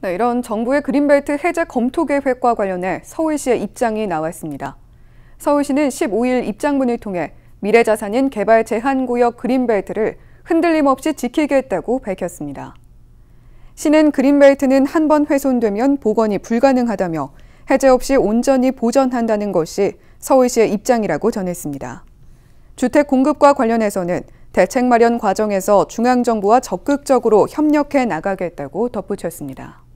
네, 이런 정부의 그린벨트 해제 검토 계획과 관련해 서울시의 입장이 나왔습니다. 서울시는 15일 입장문을 통해 미래자산인 개발 제한구역 그린벨트를 흔들림 없이 지키겠다고 밝혔습니다. 시는 그린벨트는 한 번 훼손되면 복원이 불가능하다며 해제 없이 온전히 보전한다는 것이 서울시의 입장이라고 전했습니다. 주택 공급과 관련해서는 대책 마련 과정에서 중앙정부와 적극적으로 협력해 나가겠다고 덧붙였습니다.